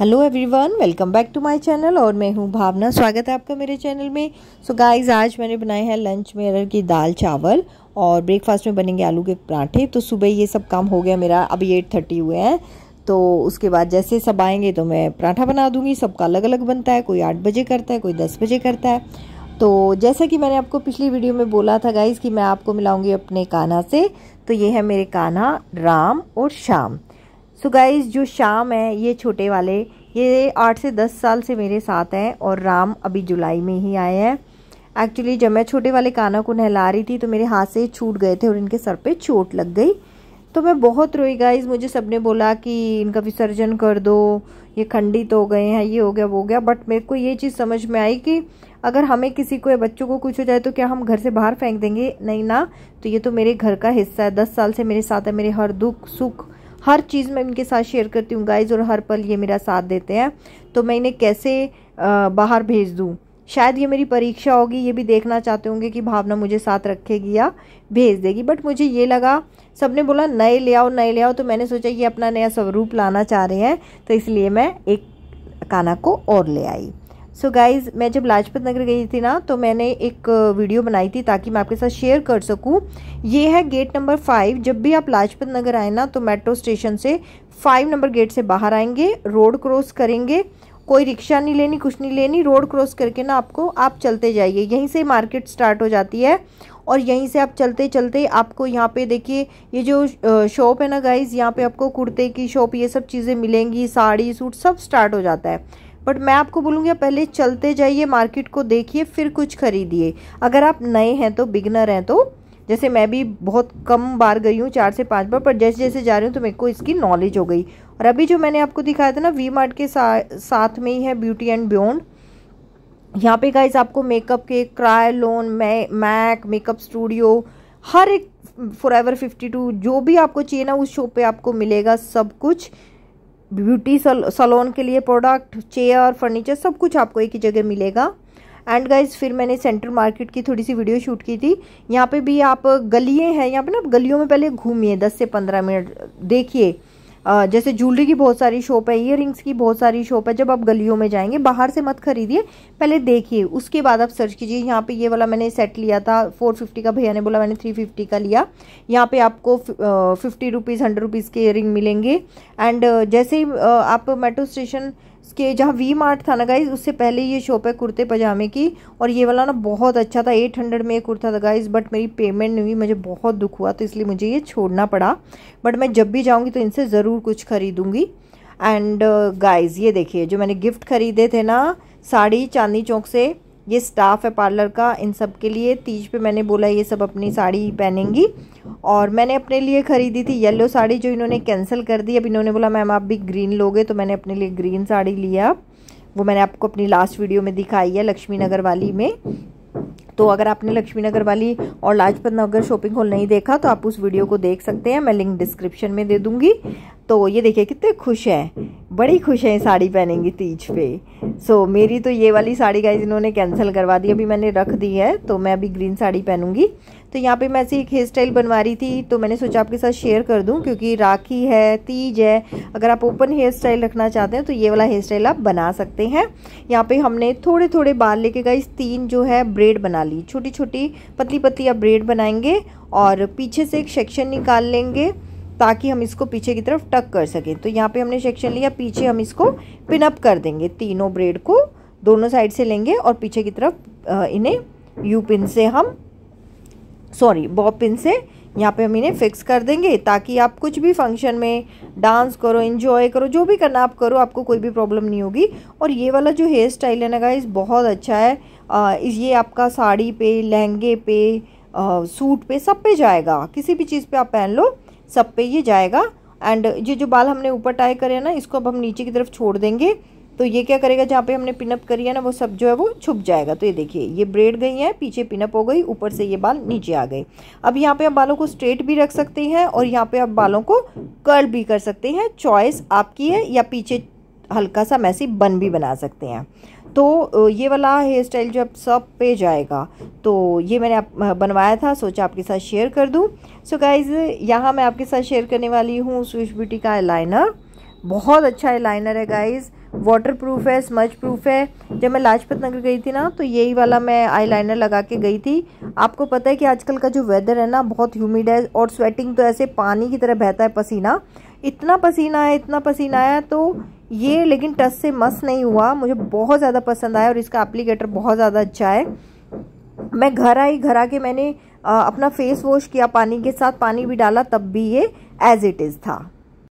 hello everyone welcome back to my channel और मैं हूँ भावना स्वागत है आपका मेरे चैनल में सो so गाइस आज मैंने बनाए हैं लंच में अरहर की दाल चावल और ब्रेकफास्ट में बनेंगे आलू के पराठे तो सुबह ये सब काम हो गया मेरा अभी एट थर्टी हुए हैं तो उसके बाद जैसे सब आएंगे तो मैं पराठा बना दूँगी सबका अलग अलग बनता है कोई आठ बजे करता है कोई दस बजे करता है तो जैसा कि मैंने आपको पिछली वीडियो में बोला था गाइज़ कि मैं आपको मिलाऊँगी अपने कान्हा से तो ये है मेरे कान्हा राम और श्याम तो गाइज़ जो शाम है ये छोटे वाले ये आठ से दस साल से मेरे साथ हैं और राम अभी जुलाई में ही आए हैं एक्चुअली जब मैं छोटे वाले काना को नहला रही थी तो मेरे हाथ से छूट गए थे और इनके सर पे चोट लग गई तो मैं बहुत रोई गाइज मुझे सबने बोला कि इनका विसर्जन कर दो ये खंडित हो गए हैं ये हो गया वो हो गया बट मेरे को ये चीज़ समझ में आई कि अगर हमें किसी को या बच्चों को कुछ हो जाए तो क्या हम घर से बाहर फेंक देंगे नहीं ना तो ये तो मेरे घर का हिस्सा है दस साल से मेरे साथ है मेरे हर दुख सुख हर चीज़ मैं इनके साथ शेयर करती हूँ गाइज और हर पल ये मेरा साथ देते हैं तो मैं इन्हें कैसे बाहर भेज दूँ शायद ये मेरी परीक्षा होगी ये भी देखना चाहते होंगे कि भावना मुझे साथ रखेगी या भेज देगी बट मुझे ये लगा सबने बोला नए ले आओ नए ले आओ तो मैंने सोचा ये अपना नया स्वरूप लाना चाह रहे हैं तो इसलिए मैं एक काना को और ले आई सो so गाइज़ मैं जब लाजपत नगर गई थी ना तो मैंने एक वीडियो बनाई थी ताकि मैं आपके साथ शेयर कर सकूं ये है गेट नंबर फाइव जब भी आप लाजपत नगर आए ना तो मेट्रो स्टेशन से फाइव नंबर गेट से बाहर आएंगे रोड क्रॉस करेंगे कोई रिक्शा नहीं लेनी कुछ नहीं लेनी रोड क्रॉस करके ना आपको आप चलते जाइए यहीं से मार्केट स्टार्ट हो जाती है और यहीं से आप चलते चलते आपको यहाँ पे देखिए ये जो शॉप है ना गाइज़ यहाँ पे आपको कुर्ते की शॉप ये सब चीज़ें मिलेंगी साड़ी सूट सब स्टार्ट हो जाता है बट मैं आपको बोलूँगी आप पहले चलते जाइए मार्केट को देखिए फिर कुछ खरीदिए अगर आप नए हैं तो बिगनर हैं तो जैसे मैं भी बहुत कम बार गई हूँ चार से पांच बार पर जैसे जैसे जा रही हूँ तो मेरे को इसकी नॉलेज हो गई और अभी जो मैंने आपको दिखाया था ना वी मार्ट के सा, साथ में ही है ब्यूटी एंड बियॉन्ड यहाँ पे गाइज आपको मेकअप के क्रायलोन मैक मेकअप स्टूडियो हर एक फॉर एवर फिफ्टी टू जो भी आपको चाहिए ना उस शॉप पे आपको मिलेगा सब कुछ ब्यूटी सलोन के लिए प्रोडक्ट चेयर फर्नीचर सब कुछ आपको एक ही जगह मिलेगा एंड गाइज फिर मैंने सेंट्रल मार्केट की थोड़ी सी वीडियो शूट की थी यहाँ पे भी आप गलिए हैं यहाँ पे ना आप गलियों में पहले घूमिए दस से पंद्रह मिनट देखिए जैसे ज्वेलरी की बहुत सारी शॉप है ईयर की बहुत सारी शॉप है जब आप गलियों में जाएंगे बाहर से मत खरीदिए पहले देखिए उसके बाद आप सर्च कीजिए यहाँ पे ये वाला मैंने सेट लिया था 450 का भैया ने बोला मैंने 350 का लिया यहाँ पे आपको फिफ्टी रुपीज़ हंड्रेड रुपीज़ के ईयर मिलेंगे एंड जैसे ही आप मेट्रो स्टेशन उसके जहाँ वी मार्ट था ना गाइज़ उससे पहले ये शॉप है कुर्ते पजामे की और ये वाला ना बहुत अच्छा था एट हंड्रेड में ये कुर्ता था गाइज़ बट मेरी पेमेंट नहीं हुई मुझे बहुत दुख हुआ तो इसलिए मुझे ये छोड़ना पड़ा बट मैं जब भी जाऊँगी तो इनसे ज़रूर कुछ खरीदूँगी एंड गाइज़ uh, ये देखिए जो मैंने गिफ्ट खरीदे थे ना साड़ी चांदनी चौक से ये स्टाफ है पार्लर का इन सब के लिए तीज पे मैंने बोला ये सब अपनी साड़ी पहनेंगी और मैंने अपने लिए ख़रीदी थी येलो साड़ी जो इन्होंने कैंसिल कर दी अब इन्होंने बोला मैम आप भी ग्रीन लोगे तो मैंने अपने लिए ग्रीन साड़ी लिया वो मैंने आपको अपनी लास्ट वीडियो में दिखाई है लक्ष्मी नगर वाली में तो अगर आपने लक्ष्मी नगर वाली और लाजपत नगर शॉपिंग हॉल नहीं देखा तो आप उस वीडियो को देख सकते हैं मैं लिंक डिस्क्रिप्शन में दे दूँगी तो ये देखिए कितने खुश हैं बड़ी खुश हैं साड़ी पहनेंगी तीज पे सो so, मेरी तो ये वाली साड़ी गाइज इन्होंने कैंसिल करवा दी अभी मैंने रख दी है तो मैं अभी ग्रीन साड़ी पहनूंगी तो यहाँ पे मैं ऐसी एक हेयर स्टाइल बनवा रही थी तो मैंने सोचा आपके साथ शेयर कर दूँ क्योंकि राखी है तीज है अगर आप ओपन हेयर स्टाइल रखना चाहते हैं तो ये वाला हेयर स्टाइल आप बना सकते हैं यहाँ पे हमने थोड़े थोड़े बाल लेके गए तीन जो है ब्रेड बना ली छोटी छोटी पतली पतली आप ब्रेड बनाएंगे और पीछे से एक सेक्शन निकाल लेंगे ताकि हम इसको पीछे की तरफ टक कर सकें तो यहाँ पे हमने सेक्शन लिया पीछे हम इसको पिनअप कर देंगे तीनों ब्रेड को दोनों साइड से लेंगे और पीछे की तरफ इन्हें यू पिन से हम सॉरी बॉब पिन से यहाँ पे हम इन्हें फिक्स कर देंगे ताकि आप कुछ भी फंक्शन में डांस करो इन्जॉय करो जो भी करना आप करो आपको कोई भी प्रॉब्लम नहीं होगी और ये वाला जो हेयर स्टाइल है ना गाइज बहुत अच्छा है आ, ये आपका साड़ी पे लहंगे पे आ, सूट पे सब पे जाएगा किसी भी चीज़ पे आप पहन लो सब पे ये जाएगा एंड ये जो बाल हमने ऊपर टाई करे ना इसको अब हम नीचे की तरफ छोड़ देंगे तो ये क्या करेगा जहाँ पे हमने पिनअप करी है ना वो सब जो है वो छुप जाएगा तो ये देखिए ये ब्रेड गई है पीछे पिनअप हो गई ऊपर से ये बाल नीचे आ गए अब यहाँ पे आप बालों को स्ट्रेट भी रख सकते हैं और यहाँ पे आप बालों को कर्ल भी कर सकते हैं चॉइस आपकी है या पीछे हल्का सा मैसी बन भी बना सकते हैं तो ये वाला हेयर स्टाइल जो अब सब पे जाएगा तो ये मैंने आप बनवाया था सोचा आपके साथ शेयर कर दूँ सो गाइज़ यहाँ मैं आपके साथ शेयर करने वाली हूँ स्विश ब्यूटी का लाइनर बहुत अच्छा लाइनर है गाइज़ वाटर प्रूफ है स्मज प्रूफ है जब मैं लाजपत नगर गई थी ना तो यही वाला मैं आईलाइनर लगा के गई थी आपको पता है कि आजकल का जो वेदर है ना बहुत ह्यूमिड है और स्वेटिंग तो ऐसे पानी की तरह बहता है पसीना इतना पसीना है इतना पसीना आया तो ये लेकिन टच से मस नहीं हुआ मुझे बहुत ज़्यादा पसंद आया और इसका एप्लीकेटर बहुत ज़्यादा अच्छा है मैं घर आई घर आके मैंने अपना फेस वॉश किया पानी के साथ पानी भी डाला तब भी ये एज इट इज़ था